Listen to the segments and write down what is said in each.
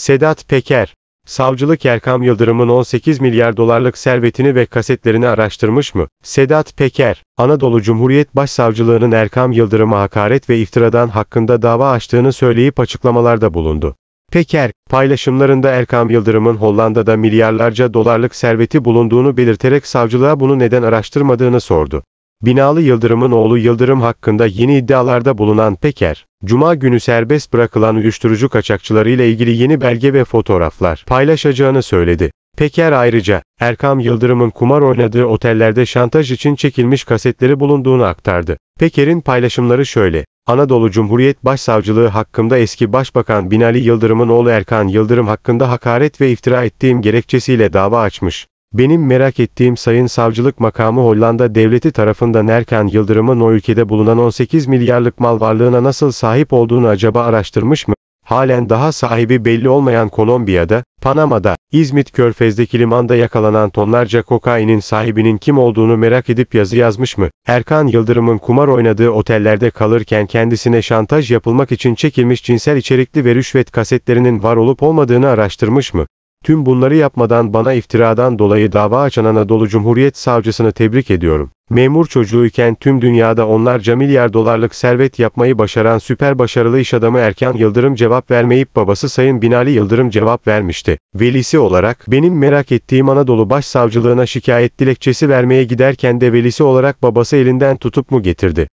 Sedat Peker, savcılık Erkam Yıldırım'ın 18 milyar dolarlık servetini ve kasetlerini araştırmış mı? Sedat Peker, Anadolu Cumhuriyet Başsavcılığı'nın Erkam Yıldırım'a hakaret ve iftiradan hakkında dava açtığını söyleyip açıklamalarda bulundu. Peker, paylaşımlarında Erkam Yıldırım'ın Hollanda'da milyarlarca dolarlık serveti bulunduğunu belirterek savcılığa bunu neden araştırmadığını sordu. Binalı Yıldırım'ın oğlu Yıldırım hakkında yeni iddialarda bulunan Peker, Cuma günü serbest bırakılan uyuşturucu kaçakçılarıyla ilgili yeni belge ve fotoğraflar paylaşacağını söyledi. Peker ayrıca, Erkam Yıldırım'ın kumar oynadığı otellerde şantaj için çekilmiş kasetleri bulunduğunu aktardı. Peker'in paylaşımları şöyle. Anadolu Cumhuriyet Başsavcılığı hakkında eski Başbakan Binali Yıldırım'ın oğlu Erkan Yıldırım hakkında hakaret ve iftira ettiğim gerekçesiyle dava açmış. Benim merak ettiğim sayın savcılık makamı Hollanda devleti tarafından Erkan Yıldırım'ın o ülkede bulunan 18 milyarlık mal varlığına nasıl sahip olduğunu acaba araştırmış mı? Halen daha sahibi belli olmayan Kolombiya'da, Panama'da, İzmit Körfez'deki limanda yakalanan tonlarca kokainin sahibinin kim olduğunu merak edip yazı yazmış mı? Erkan Yıldırım'ın kumar oynadığı otellerde kalırken kendisine şantaj yapılmak için çekilmiş cinsel içerikli ve rüşvet kasetlerinin var olup olmadığını araştırmış mı? Tüm bunları yapmadan bana iftiradan dolayı dava açan Anadolu Cumhuriyet Savcısını tebrik ediyorum. Memur çocuğuyken tüm dünyada onlarca milyar dolarlık servet yapmayı başaran süper başarılı iş adamı Erkan Yıldırım cevap vermeyip babası Sayın Binali Yıldırım cevap vermişti. Velisi olarak benim merak ettiğim Anadolu Başsavcılığına şikayet dilekçesi vermeye giderken de velisi olarak babası elinden tutup mu getirdi?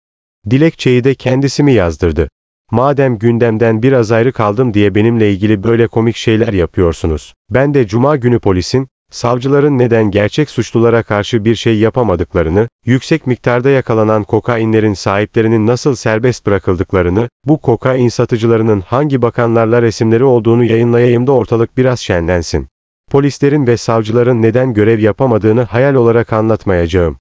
Dilekçeyi de kendisi mi yazdırdı? Madem gündemden biraz ayrı kaldım diye benimle ilgili böyle komik şeyler yapıyorsunuz. Ben de cuma günü polisin, savcıların neden gerçek suçlulara karşı bir şey yapamadıklarını, yüksek miktarda yakalanan kokainlerin sahiplerinin nasıl serbest bırakıldıklarını, bu kokain satıcılarının hangi bakanlarla resimleri olduğunu yayınlayayım da ortalık biraz şenlensin. Polislerin ve savcıların neden görev yapamadığını hayal olarak anlatmayacağım.